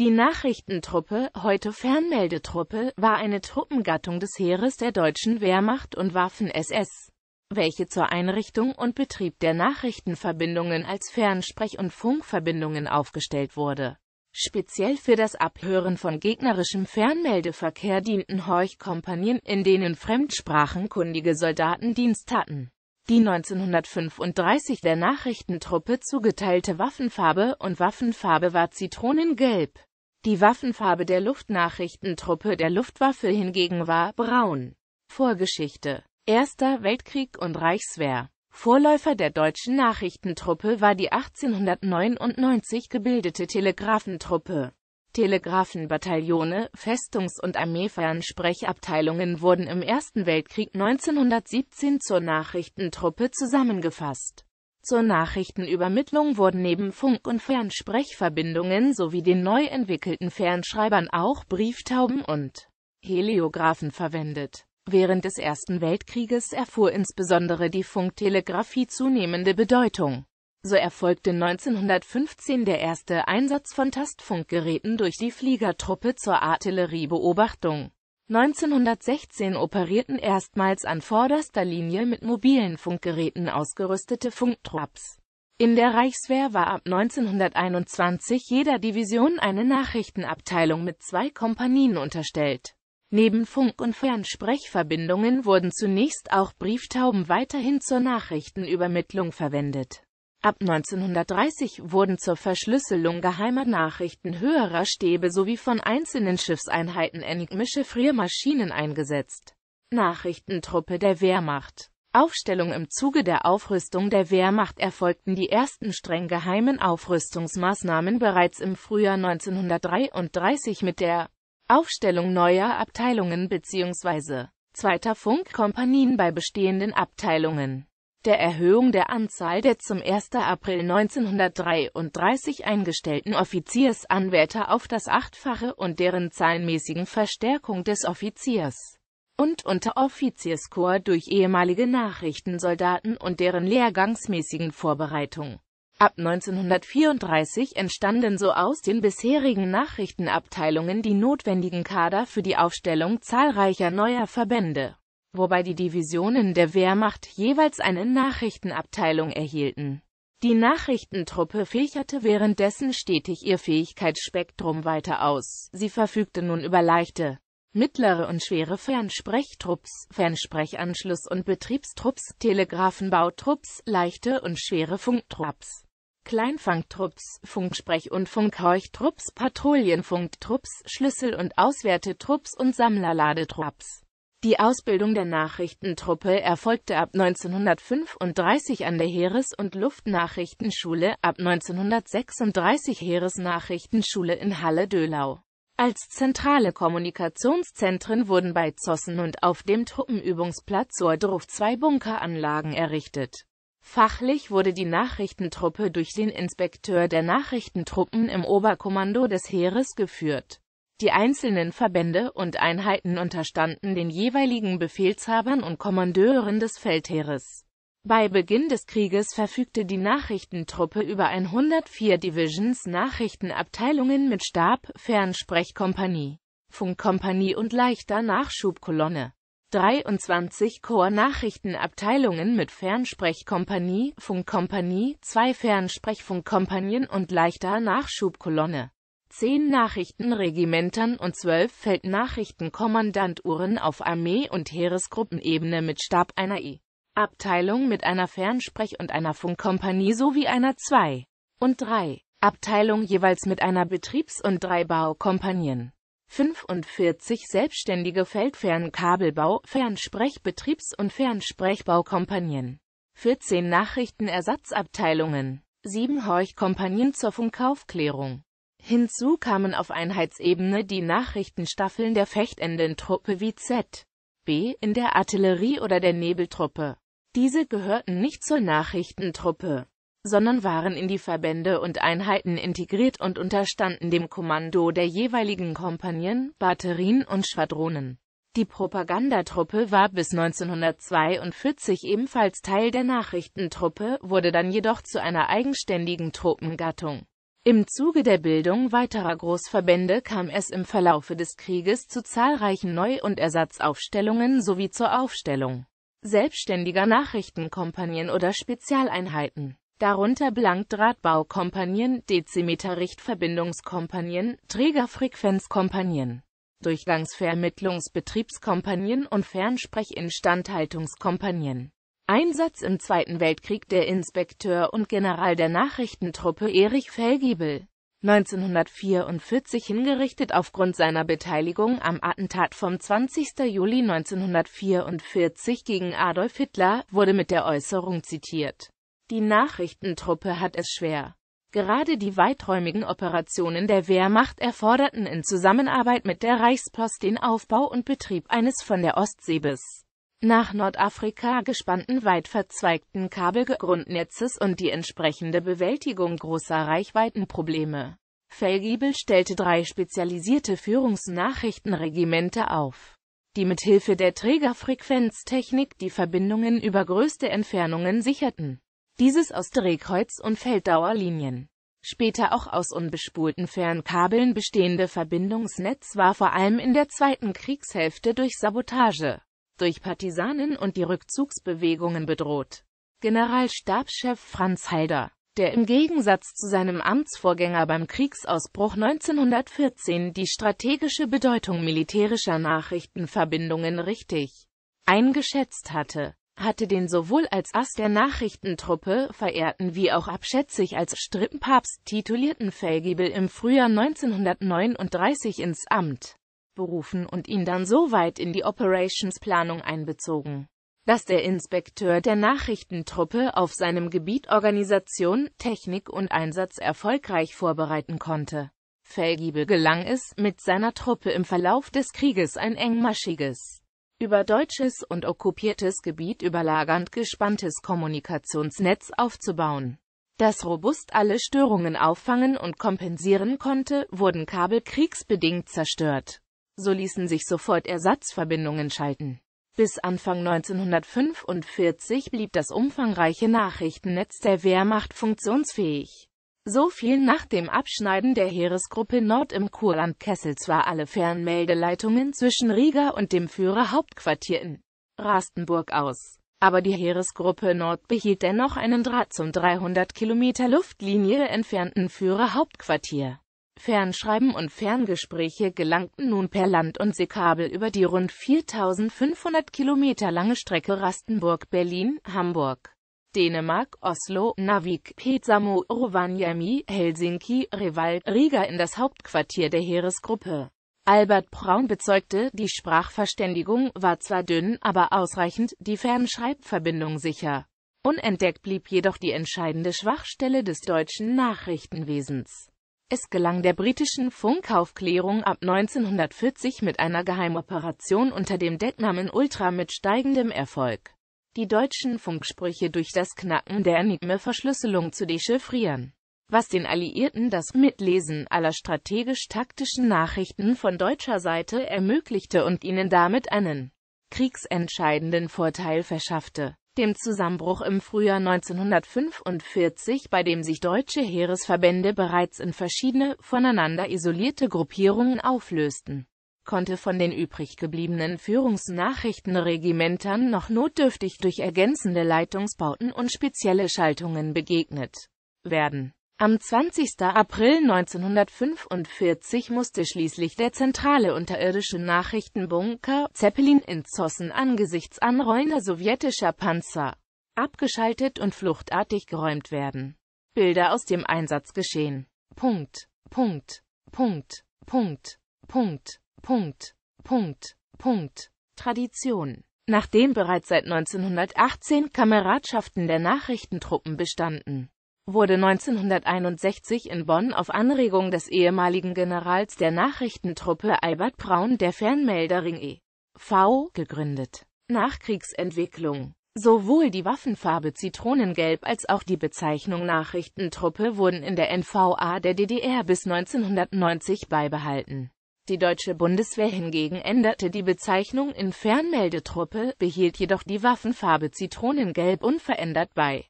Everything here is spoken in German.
Die Nachrichtentruppe, heute Fernmeldetruppe, war eine Truppengattung des Heeres der deutschen Wehrmacht und Waffen-SS, welche zur Einrichtung und Betrieb der Nachrichtenverbindungen als Fernsprech- und Funkverbindungen aufgestellt wurde. Speziell für das Abhören von gegnerischem Fernmeldeverkehr dienten Horchkompanien, in denen fremdsprachenkundige Soldaten Dienst hatten. Die 1935 der Nachrichtentruppe zugeteilte Waffenfarbe und Waffenfarbe war zitronengelb. Die Waffenfarbe der Luftnachrichtentruppe der Luftwaffe hingegen war braun. Vorgeschichte Erster Weltkrieg und Reichswehr Vorläufer der deutschen Nachrichtentruppe war die 1899 gebildete Telegraphentruppe. Telegrafenbataillone, Festungs- und Armeefernsprechabteilungen wurden im Ersten Weltkrieg 1917 zur Nachrichtentruppe zusammengefasst zur Nachrichtenübermittlung wurden neben Funk- und Fernsprechverbindungen sowie den neu entwickelten Fernschreibern auch Brieftauben und Heliographen verwendet. Während des Ersten Weltkrieges erfuhr insbesondere die Funktelegraphie zunehmende Bedeutung. So erfolgte 1915 der erste Einsatz von Tastfunkgeräten durch die Fliegertruppe zur Artilleriebeobachtung. 1916 operierten erstmals an vorderster Linie mit mobilen Funkgeräten ausgerüstete Funktrupps. In der Reichswehr war ab 1921 jeder Division eine Nachrichtenabteilung mit zwei Kompanien unterstellt. Neben Funk- und Fernsprechverbindungen wurden zunächst auch Brieftauben weiterhin zur Nachrichtenübermittlung verwendet Ab 1930 wurden zur Verschlüsselung geheimer Nachrichten höherer Stäbe sowie von einzelnen Schiffseinheiten enigmische Friermaschinen eingesetzt. Nachrichtentruppe der Wehrmacht Aufstellung Im Zuge der Aufrüstung der Wehrmacht erfolgten die ersten streng geheimen Aufrüstungsmaßnahmen bereits im Frühjahr 1933 mit der Aufstellung neuer Abteilungen bzw. zweiter Funkkompanien bei bestehenden Abteilungen der Erhöhung der Anzahl der zum 1. April 1933 eingestellten Offiziersanwärter auf das Achtfache und deren zahlenmäßigen Verstärkung des Offiziers- und Unteroffizierskorps durch ehemalige Nachrichtensoldaten und deren lehrgangsmäßigen Vorbereitung. Ab 1934 entstanden so aus den bisherigen Nachrichtenabteilungen die notwendigen Kader für die Aufstellung zahlreicher neuer Verbände wobei die Divisionen der Wehrmacht jeweils eine Nachrichtenabteilung erhielten. Die Nachrichtentruppe fächerte währenddessen stetig ihr Fähigkeitsspektrum weiter aus. Sie verfügte nun über leichte, mittlere und schwere Fernsprechtrupps, Fernsprechanschluss- und Betriebstrupps, Telegrafenbautrupps, leichte und schwere Funktrupps, Kleinfangtrupps, Funksprech- und Funkhorchtrupps, Patrouillenfunktrupps, Schlüssel- und Auswertetrupps und Sammlerladetrupps. Die Ausbildung der Nachrichtentruppe erfolgte ab 1935 an der Heeres- und Luftnachrichtenschule, ab 1936 Heeresnachrichtenschule in Halle-Dölau. Als zentrale Kommunikationszentren wurden bei Zossen und auf dem Truppenübungsplatz Sordorf zwei Bunkeranlagen errichtet. Fachlich wurde die Nachrichtentruppe durch den Inspekteur der Nachrichtentruppen im Oberkommando des Heeres geführt die einzelnen Verbände und Einheiten unterstanden den jeweiligen Befehlshabern und Kommandeuren des Feldheeres. Bei Beginn des Krieges verfügte die Nachrichtentruppe über 104 Divisions Nachrichtenabteilungen mit Stab, Fernsprechkompanie, Funkkompanie und leichter Nachschubkolonne. 23 Korps nachrichtenabteilungen mit Fernsprechkompanie, Funkkompanie, zwei Fernsprechfunkkompanien und leichter Nachschubkolonne zehn Nachrichtenregimentern und zwölf Feldnachrichtenkommandanturen auf Armee- und Heeresgruppenebene mit Stab einer I. Abteilung mit einer Fernsprech- und einer Funkkompanie sowie einer 2 und 3 Abteilung jeweils mit einer Betriebs- und drei Baukompanien. 45 selbstständige Feldfernkabelbau, Fernsprechbetriebs- und Fernsprechbaukompanien. 14 Nachrichtenersatzabteilungen. 7 Horchkompanien zur Funkaufklärung. Hinzu kamen auf Einheitsebene die Nachrichtenstaffeln der Fechtendentruppe wie Z. B. in der Artillerie oder der Nebeltruppe. Diese gehörten nicht zur Nachrichtentruppe, sondern waren in die Verbände und Einheiten integriert und unterstanden dem Kommando der jeweiligen Kompanien, Batterien und Schwadronen. Die Propagandatruppe war bis 1942 ebenfalls Teil der Nachrichtentruppe, wurde dann jedoch zu einer eigenständigen Truppengattung. Im Zuge der Bildung weiterer Großverbände kam es im Verlaufe des Krieges zu zahlreichen Neu- und Ersatzaufstellungen sowie zur Aufstellung selbstständiger Nachrichtenkompanien oder Spezialeinheiten, darunter Blankdrahtbaukompanien, Dezimeterrichtverbindungskompanien, Trägerfrequenzkompanien, Durchgangsvermittlungsbetriebskompanien und Fernsprechinstandhaltungskompanien. Einsatz im Zweiten Weltkrieg der Inspekteur und General der Nachrichtentruppe Erich Fellgiebel. 1944 hingerichtet aufgrund seiner Beteiligung am Attentat vom 20. Juli 1944 gegen Adolf Hitler, wurde mit der Äußerung zitiert. Die Nachrichtentruppe hat es schwer. Gerade die weiträumigen Operationen der Wehrmacht erforderten in Zusammenarbeit mit der Reichspost den Aufbau und Betrieb eines von der Ostsee bis nach Nordafrika gespannten weit verzweigten Kabelgrundnetzes und die entsprechende Bewältigung großer Reichweitenprobleme. Fellgiebel stellte drei spezialisierte Führungsnachrichtenregimente auf, die mithilfe der Trägerfrequenztechnik die Verbindungen über größte Entfernungen sicherten. Dieses aus Drehkreuz- und Felddauerlinien. Später auch aus unbespulten Fernkabeln bestehende Verbindungsnetz war vor allem in der zweiten Kriegshälfte durch Sabotage durch Partisanen und die Rückzugsbewegungen bedroht. Generalstabschef Franz Halder, der im Gegensatz zu seinem Amtsvorgänger beim Kriegsausbruch 1914 die strategische Bedeutung militärischer Nachrichtenverbindungen richtig eingeschätzt hatte, hatte den sowohl als Ass der Nachrichtentruppe verehrten wie auch abschätzig als Strippenpapst titulierten Feldwebel im Frühjahr 1939 ins Amt berufen und ihn dann so weit in die Operationsplanung einbezogen, dass der Inspekteur der Nachrichtentruppe auf seinem Gebiet Organisation, Technik und Einsatz erfolgreich vorbereiten konnte. Feldgiebel gelang es, mit seiner Truppe im Verlauf des Krieges ein engmaschiges, über deutsches und okkupiertes Gebiet überlagernd gespanntes Kommunikationsnetz aufzubauen. Das robust alle Störungen auffangen und kompensieren konnte, wurden Kabel kriegsbedingt zerstört so ließen sich sofort Ersatzverbindungen schalten. Bis Anfang 1945 blieb das umfangreiche Nachrichtennetz der Wehrmacht funktionsfähig. So fielen nach dem Abschneiden der Heeresgruppe Nord im Kurland Kessel zwar alle Fernmeldeleitungen zwischen Riga und dem Führerhauptquartier in Rastenburg aus, aber die Heeresgruppe Nord behielt dennoch einen Draht zum 300 Kilometer Luftlinie entfernten Führerhauptquartier. Fernschreiben und Ferngespräche gelangten nun per Land- und Seekabel über die rund 4.500 Kilometer lange Strecke Rastenburg-Berlin, Hamburg, Dänemark, Oslo, Narvik, Petsamo, Rovaniemi, Helsinki, Reval, Riga in das Hauptquartier der Heeresgruppe. Albert Braun bezeugte, die Sprachverständigung war zwar dünn, aber ausreichend, die Fernschreibverbindung sicher. Unentdeckt blieb jedoch die entscheidende Schwachstelle des deutschen Nachrichtenwesens. Es gelang der britischen Funkaufklärung ab 1940 mit einer Geheimoperation unter dem Decknamen Ultra mit steigendem Erfolg, die deutschen Funksprüche durch das Knacken der Enigme-Verschlüsselung zu dechiffrieren, was den Alliierten das Mitlesen aller strategisch-taktischen Nachrichten von deutscher Seite ermöglichte und ihnen damit einen kriegsentscheidenden Vorteil verschaffte dem Zusammenbruch im Frühjahr 1945, bei dem sich deutsche Heeresverbände bereits in verschiedene, voneinander isolierte Gruppierungen auflösten, konnte von den übrig gebliebenen Führungsnachrichtenregimentern noch notdürftig durch ergänzende Leitungsbauten und spezielle Schaltungen begegnet werden am 20. April 1945 musste schließlich der zentrale unterirdische Nachrichtenbunker Zeppelin in Zossen angesichts anrollender sowjetischer Panzer abgeschaltet und fluchtartig geräumt werden. Bilder aus dem Einsatz geschehen. Punkt. Punkt. Punkt. Punkt. Punkt. Punkt. Punkt. Punkt. Tradition. Nachdem bereits seit 1918 Kameradschaften der Nachrichtentruppen bestanden, wurde 1961 in Bonn auf Anregung des ehemaligen Generals der Nachrichtentruppe Albert Braun der Fernmelderring e.V. gegründet. Nachkriegsentwicklung Sowohl die Waffenfarbe Zitronengelb als auch die Bezeichnung Nachrichtentruppe wurden in der NVA der DDR bis 1990 beibehalten. Die deutsche Bundeswehr hingegen änderte die Bezeichnung in Fernmeldetruppe, behielt jedoch die Waffenfarbe Zitronengelb unverändert bei